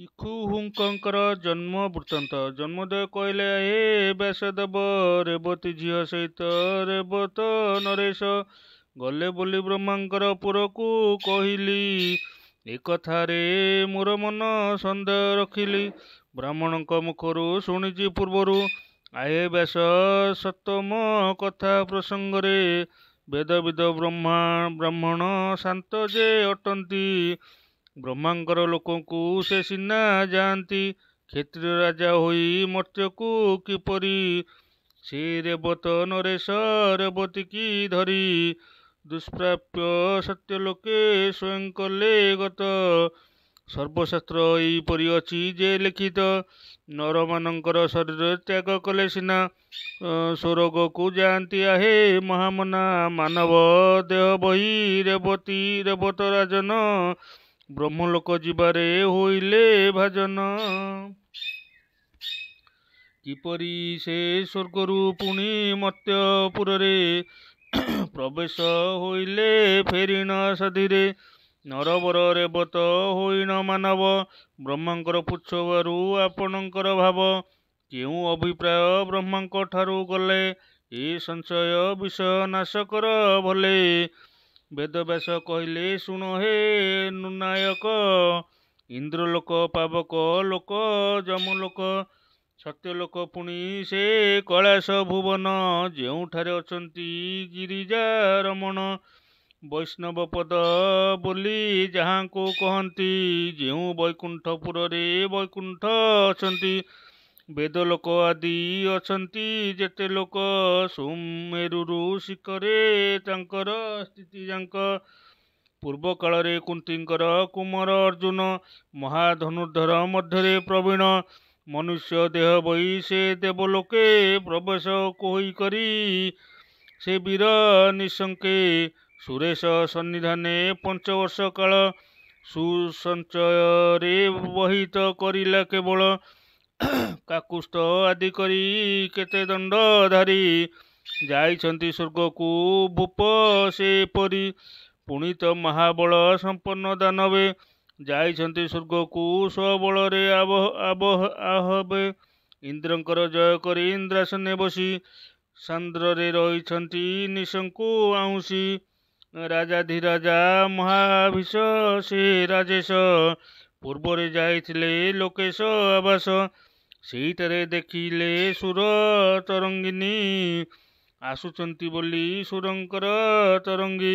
ଇଖୁହୁଙ୍କର ଜନ୍ମ ବୃତ୍ତାନ୍ତ ଜନ୍ମଦେୟ କହିଲେ ହେ ବ୍ୟାସଦେବ ରେବତୀ ଝିଅ ସହିତ ରେବତ ନରେଶ ଗଲେ ବୋଲି ବ୍ରହ୍ମାଙ୍କର ପୁରକୁ କହିଲି ଏ କଥାରେ ମୋର ମନ ସନ୍ଦେହ ରଖିଲି ବ୍ରାହ୍ମଣଙ୍କ ମୁଖରୁ ଶୁଣିଛି ପୂର୍ବରୁ ଆଏ ବ୍ୟାସ ସତମ କଥା ପ୍ରସଙ୍ଗରେ ବେଦବିଦ ବ୍ରହ୍ମା ବ୍ରାହ୍ମଣ ଶାନ୍ତ ଯେ ଅଟନ୍ତି ବ୍ରହ୍ମାଙ୍କର ଲୋକଙ୍କୁ ସେ ସିନା ଯାଆନ୍ତି କ୍ଷେତ୍ର ରାଜା ହୋଇ ମର୍ତ୍ତ୍ୟକୁ କିପରି ସେ ରେବତ ନରେଶ ରେବତୀ କି ଧରି ଦୁଷ୍ପ୍ରାପ୍ୟ ସତ୍ୟ ଲୋକେ ସ୍ୱୟଂ କଲେ ଗତ ସର୍ବଶାସ୍ତ୍ର ଏହିପରି ଅଛି ଯେ ଲିଖିତ ନରମାନଙ୍କର ଶରୀର ତ୍ୟାଗ କଲେ ସିନା ସ୍ୱରୋଗକୁ ଯାଆନ୍ତି ଆହେ ମହାମନା ମାନବ ଦେହ ବହି ରେବତୀ ରେବତ ରାଜନ ବ୍ରହ୍ମଲୋକ ଯିବାରେ ହୋଇଲେ ଭାଜନ କିପରି ସେ ସ୍ୱର୍ଗରୁ ପୁଣି ମତ୍ୟପୁରରେ ପ୍ରବେଶ ହୋଇଲେ ଫେରିଣ ସଧିରେ ନରବର ରେବତ ହୋଇଣ ମାନବ ବ୍ରହ୍ମାଙ୍କର ପୁଚ୍ଛବାରୁ ଆପଣଙ୍କର ଭାବ କେଉଁ ଅଭିପ୍ରାୟ ବ୍ରହ୍ମାଙ୍କ ଠାରୁ ଗଲେ ଏ ସଂଶୟ ବିଷୟ ନାଶକର ଭଲେ ବେଦବ୍ୟାସ କହିଲେ ଶୁଣ ହେ ନୁନାୟକ ଇନ୍ଦ୍ରଲୋକ ପାବକ ଲୋକ ସତ୍ୟ ଲୋକ ପୁଣି ସେ କୈଳାସ ଭୁବନ ଯେଉଁଠାରେ ଅଛନ୍ତି ଗିରିଜା ରମଣ ବୈଷ୍ଣବ ପଦ ବୋଲି ଯାହାଙ୍କୁ କହନ୍ତି ଯେଉଁ ବୈକୁଣ୍ଠପୁରରେ ବୈକୁଣ୍ଠ ଅଛନ୍ତି ବେଦ ଲୋକ ଆଦି ଅଛନ୍ତି ଯେତେ ଲୋକ ସୁମେରୁରୁ ଶିଖରେ ତାଙ୍କର ସ୍ଥିତି ଯାଙ୍କ ପୂର୍ବକାଳରେ କୁନ୍ତୀଙ୍କର କୁମାର ଅର୍ଜୁନ ମହାଧନୁର୍ଦ୍ଧର ମଧ୍ୟରେ ପ୍ରବୀଣ ମନୁଷ୍ୟ ଦେହ ବହି ସେ ଦେବଲୋକେ ପ୍ରବେଶ କୋହି କରି ସେ ବୀର ନିଃଶଙ୍କେ ସୁରେଶ ସନ୍ନିଧାନେ ପଞ୍ଚବର୍ଷ କାଳ ସୁସଞ୍ଚୟରେ ବହିତ କରିଲା କେବଳ କାକୁଷ୍ଟ ଆଦି କରି କେତେ ଦଣ୍ଡ ଧାରି ଯାଇଛନ୍ତି ସ୍ୱର୍ଗକୁ ଭୂପ ସେପରି ପୁଣି ତ ମହାବଳ ସମ୍ପନ୍ନ ଦାନବେ ଯାଇଛନ୍ତି ସ୍ୱର୍ଗକୁ ସବଳରେ ଆବହ ଆହବେ ଇନ୍ଦ୍ରଙ୍କର ଜୟ କରି ଇନ୍ଦ୍ରାସନେ ବସି ସାନ୍ଦ୍ରରେ ରହିଛନ୍ତି ନିଶଙ୍କୁ ଆଉଁସି ରାଜା ମହାଭିଷ ସେ ରାଜେଶ ପୂର୍ବରେ ଯାଇଥିଲେ ଲୋକେଶ ଆବାସ ସେଇଟାରେ ଦେଖିଲେ ସୁର ତରଙ୍ଗିନୀ ଆସୁଛନ୍ତି ବୋଲି ସୁରଙ୍କର ତରଙ୍ଗୀ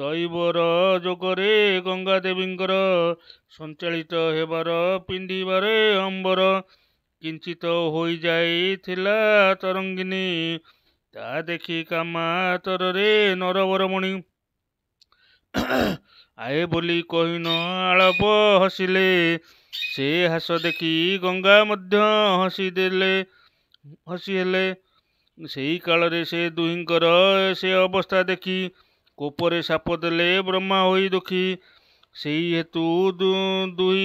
ଦୈବର ଯୋଗରେ ଗଙ୍ଗା ଦେବୀଙ୍କର ସଞ୍ଚାଳିତ ହେବାର ପିନ୍ଧିବାରେ ଅମ୍ବର କିଞ୍ଚିତ ହୋଇଯାଇଥିଲା ତରଙ୍ଗିନୀ ତା ଦେଖି କାମାତରରେ ନରବରମଣି ଆଏ ବୋଲି କହିନ ଆଳପ ହସିଲେ ସେ ହାସ ଦେଖି ଗଙ୍ଗା ମଧ୍ୟ ହସିଦେଲେ ହସି ହେଲେ ସେଇ କାଳରେ ସେ ଦୁହିଁଙ୍କର ସେ ଅବସ୍ଥା ଦେଖି କୋପରେ ସାପ ଦେଲେ ବ୍ରହ୍ମା ହୋଇ ଦୁଃଖୀ ସେଇ ହେତୁ ଦୁଇ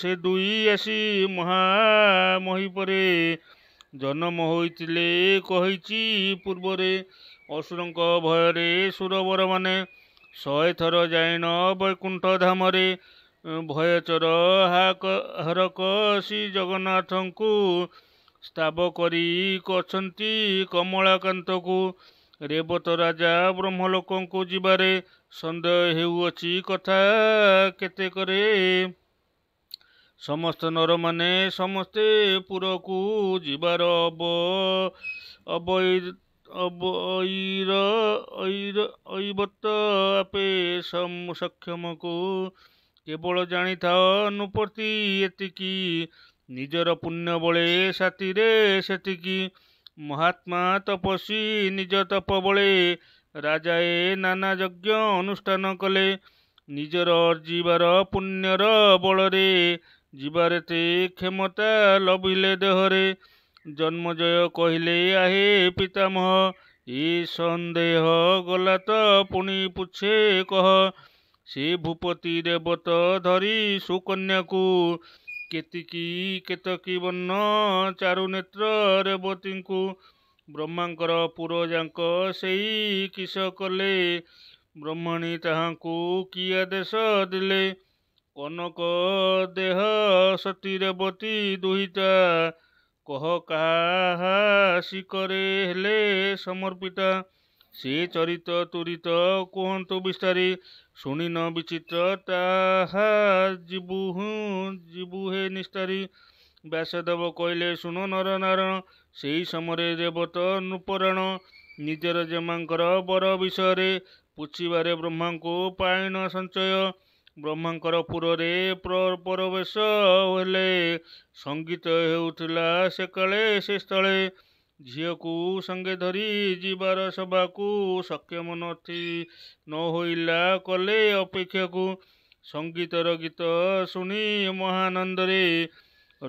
ସେ ଦୁଇ ଆସି ମହାମହିପରେ ଜନ୍ମ ହୋଇଥିଲେ କହିଛି ପୂର୍ବରେ ଅସୁରଙ୍କ ଭୟରେ ସୁରବରମାନେ ଶହେ ଥର ଯାଇନ ବୈକୁଣ୍ଠ ଧାମରେ ଭୟଚର ହରକଷି ଜଗନ୍ନାଥଙ୍କୁ ସ୍ତାବ କରି କରିଛନ୍ତି କମଳାକାନ୍ତକୁ ରେବତ ରାଜା ବ୍ରହ୍ମଲୋକଙ୍କୁ ଯିବାରେ ସନ୍ଦେହ ହେଉଅଛି କଥା କେତେ କରେ ସମସ୍ତ ନରମାନେ ସମସ୍ତେ ପୁରକୁ ଯିବାର ଅବ ଅବୈର ଅବ ଅବତ ଆପେ ସକ୍ଷମକୁ କେବଳ ଜାଣିଥାଅ ଅନୁପତି ଏତିକି ନିଜର ପୁଣ୍ୟ ବଳେ ସାଥିରେ ସେତିକି ମହାତ୍ମା ତପସ୍ୱୀ ନିଜ ତପ ବଳେ ରାଜାଏ ନାନା ଯଜ୍ଞ ଅନୁଷ୍ଠାନ କଲେ ନିଜର ଅର୍ଜିବାର ପୁଣ୍ୟର ବଳରେ ଯିବାରେ ତେ କ୍ଷମତା ଲଭିଲେ ଦେହରେ ଜନ୍ମଜୟ କହିଲେ ଆହେ ପିତାମହ ଏ ସନ୍ଦେହ ଗଲା ତ ପୁଣି ପୁଛେ କହ ସେ ଭୂପତି ଦେବତ ଧରି ସୁକନ୍ୟାକୁ କେତିକି କେତକି ବର୍ଣ୍ଣ ଚାରୁନେତ୍ର ରେବତୀଙ୍କୁ ବ୍ରହ୍ମାଙ୍କର ପୁର ଯାଙ୍କ ସେଇ କିସ କଲେ ବ୍ରହ୍ମାଣୀ ତାହାଙ୍କୁ କି ଆଦେଶ ଦେଲେ କନକ ଦେହ ସତୀ ରେବତୀ ଦୁହିତା କହ କାହା ଶିକରେ ହେଲେ ସମର୍ପିତା ସେ ଚରିତ ତୁରିତ କୁହନ୍ତୁ ବିସ୍ତାରି ଶୁଣି ନ ବିଚିତ୍ର ତାହା ଯିବୁ ହୁଁ ଯିବୁ ହେ ନିସ୍ତାରି ବ୍ୟାସଦେବ କହିଲେ ଶୁଣ ନର ନାରଣ ସେହି ସମୟରେ ଦେବତ ନୃପରାଣ ନିଜର ଜେମାଙ୍କର ବର ବିଷୟରେ ପୁଛିବାରେ ବ୍ରହ୍ମାଙ୍କୁ ପାଇଣ ସଞ୍ଚୟ ବ୍ରହ୍ମାଙ୍କର ପୁରରେ ପ୍ରବେଶ ହେଲେ ସଙ୍ଗୀତ ହେଉଥିଲା ସେ କାଳେ ସେ ସ୍ଥଳେ ଝିଅକୁ ସଙ୍ଗେ ଧରି ଯିବାର ସଭାକୁ ସକ୍ଷମ ନଥି ନ ହୋଇଲା କଲେ ଅପେକ୍ଷାକୁ ସଙ୍ଗୀତର ଗୀତ ଶୁଣି ମହାନନ୍ଦରେ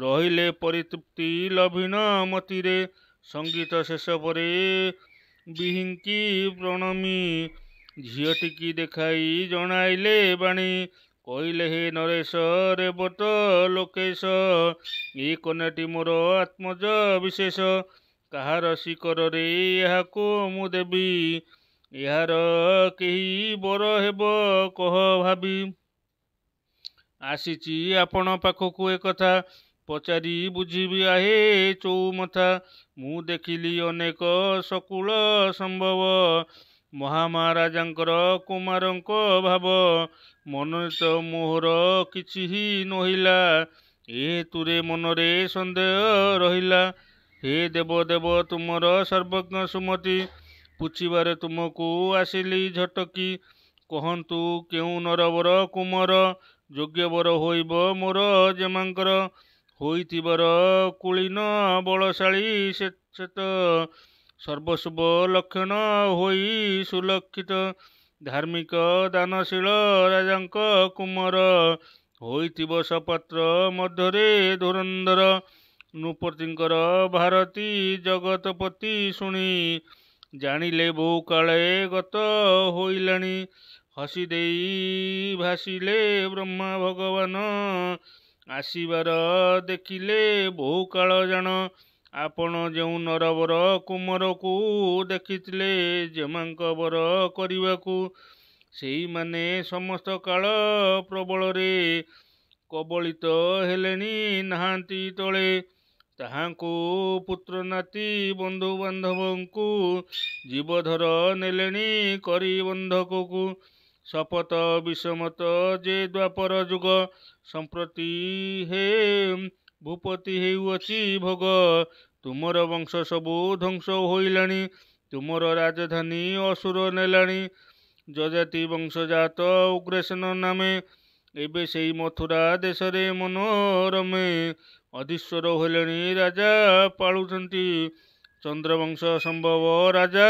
ରହିଲେ ପରିତୃପ୍ତି ଲଭିନ ମତିରେ ସଙ୍ଗୀତ ଶେଷ ପରେ ବିହିଙ୍କି ପ୍ରଣମୀ ଝିଅଟିକି ଦେଖାଇ ଜଣାଇଲେ ବାଣୀ କହିଲେ ହେ ନରେଶ ରେବତ ଲୋକେଶ ଏ କନ୍ୟାଟି ମୋର ଆତ୍ମଜ ବିଶେଷ କାହାର ଶିକରରେ ଏହାକୁ ମୁଁ ଦେବି ଏହାର କେହି ବର ହେବ କହ ଭାବି ଆସିଛି ଆପଣ ପାଖକୁ ଏକଥା ପଚାରି ବୁଝିବି ଆହେ ଚଉମଥା ମୁଁ ଦେଖିଲି ଅନେକ ସକୁଳ ସମ୍ଭବ ମହାମହାରାଜାଙ୍କର କୁମାରଙ୍କ ଭାବ ମନୋନୀତ ମୋହର କିଛି ହିଁ ନହିଲା ଏ ତୁରେ ମନରେ ସନ୍ଦେହ ରହିଲା হে দেৱ দেৱ তোমাৰ সৰ্বজ্ঞ সুমতি পুছিবাৰে তুমাকো আছিলি ঝটকি কহন্তু কেওঁ নৰবৰ কোমৰ যোগ্যবৰ হৈব মোৰ জেমাৰ হৈথিবাৰ কুলীন বলশালী স্বেচ্ছেত সৰ্বশুভ লক্ষণ হৈ সুলক্ষিত ধাৰ্মিক দানশীল ৰাজাৰ কোমৰ হৈথিব সপাত্ৰ মধ্যৰে ধুৰন্ধৰ ନୃପତିଙ୍କର ଭାରତୀ ଜଗତପତି ଶୁଣି ଜାଣିଲେ ବହୁ କାଳେ ଗତ ହୋଇଲାଣି ହସି ଦେଇ ଭାସିଲେ ବ୍ରହ୍ମା ଭଗବାନ ଆସିବାର ଦେଖିଲେ ବହୁ କାଳ ଜାଣ ଆପଣ ଯେଉଁ ନରବର କୁମରକୁ ଦେଖିଥିଲେ ଜେମାଙ୍କ ବର କରିବାକୁ ସେଇମାନେ ସମସ୍ତ କାଳ ପ୍ରବଳରେ କବଳିତ ହେଲେଣି ନାହାନ୍ତି ତଳେ ତାହାଙ୍କୁ ପୁତ୍ର ନାତି ବନ୍ଧୁବାନ୍ଧବଙ୍କୁ ଜୀବଧର ନେଲେଣି କରି ବନ୍ଧକକୁ ଶପଥ ବିଷମତ ଯେ ଦ୍ୱାପର ଯୁଗ ସମ୍ପ୍ରତି ହେ ଭୂପତି ହେଉଅଛି ଭୋଗ ତୁମର ବଂଶ ସବୁ ଧ୍ୱଂସ ହୋଇଲାଣି ତୁମର ରାଜଧାନୀ ଅସୁର ନେଲାଣି ଯଜାତି ବଂଶଜାତ ଉଗ୍ରସେନ ନାମେ ଏବେ ସେଇ ମଥୁରା ଦେଶରେ ମନୋରମେ ଅଧୀଶ୍ୱର ହେଲେଣି ରାଜା ପାଳୁଛନ୍ତି ଚନ୍ଦ୍ରବଂଶ ସମ୍ଭବ ରାଜା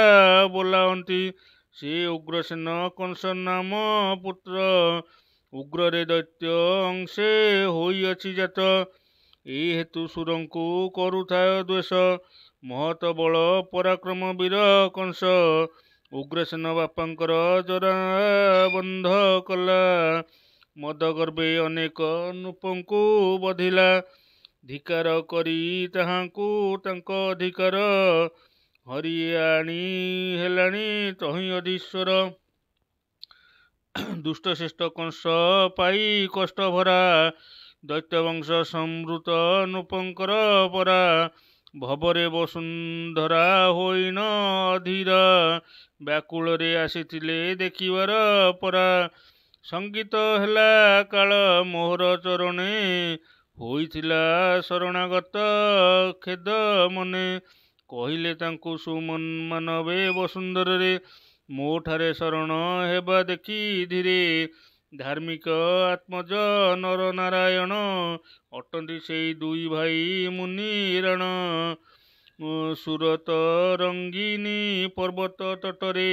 ବୋଲାଅନ୍ତି ସେ ଉଗ୍ରସେନ କଂସ ନାମ ପୁତ୍ର ଉଗ୍ରରେ ଦୈତ୍ୟ ଅଂଶେ ହୋଇଅଛି ଜାତ ଏ ହେତୁ ସୁରଙ୍କୁ କରୁଥାଏ ଦ୍ୱେଷ ମହତ ବଳ ପରାକ୍ରମ ବୀର କଂସ ଉଗ୍ରସେନ ବାପାଙ୍କର ଜରା ବନ୍ଧ କଲା ମଦ ଗର୍ଭେ ଅନେକ ନୂପଙ୍କୁ ବଧିଲା ଧିକାର କରି ତାହାଙ୍କୁ ତାଙ୍କ ଅଧିକାର ହରିଆଣି ହେଲାଣି ତହିଁ ଅଧୀଶ୍ୱର ଦୁଷ୍ଟଶ୍ରେଷ୍ଠ କଂସ ପାଇ କଷ୍ଟ ଭରା ବଂଶ ସମୃତ ନୂପଙ୍କର ପରା ଭବରେ ବସୁନ୍ଧରା ହୋଇନ ଅଧୀର ବ୍ୟାକୁଳରେ ଆସିଥିଲେ ଦେଖିବାର ପରା ସଙ୍ଗୀତ ହେଲା କାଳ ମୋହର ଚରଣେ ହୋଇଥିଲା ଶରଣାଗତ ଖେଦ ମନେ କହିଲେ ତାଙ୍କୁ ସୁମନମାନବେ ବସୁନ୍ଦରରେ ମୋଠାରେ ଶରଣ ହେବା ଦେଖି ଧୀରେ ଧାର୍ମିକ ଆତ୍ମଜ ନରନାରାୟଣ ଅଟନ୍ତି ସେଇ ଦୁଇ ଭାଇ ମୁନି ରାଣ ସୁରତ ରଙ୍ଗିନୀ ପର୍ବତ ତଟରେ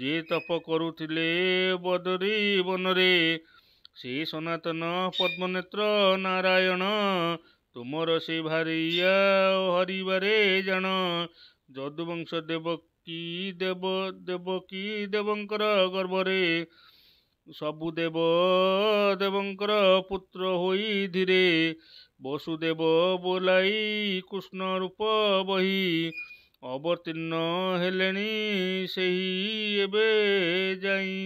ଯିଏ ତପ କରୁଥିଲେ ବଦରୀ ବନରେ ସେ ସନାତନ ପଦ୍ମନେତ୍ର ନାରାୟଣ ତୁମର ସେ ଭାରିଆ ହରିବାରେ ଜାଣ ଯଦୁବଂଶ ଦେବ କି ଦେବ ଦେବ କି ଦେବଙ୍କର ଗର୍ବରେ ସବୁ ଦେବ ଦେବଙ୍କର ପୁତ୍ର ହୋଇ ଧୀରେ ବସୁଦେବ ବୋଲାଇ କୃଷ୍ଣ ରୂପ ବହି ଅବତୀର୍ଣ୍ଣ ହେଲେଣି ସେହି ଏବେ ଯାଇ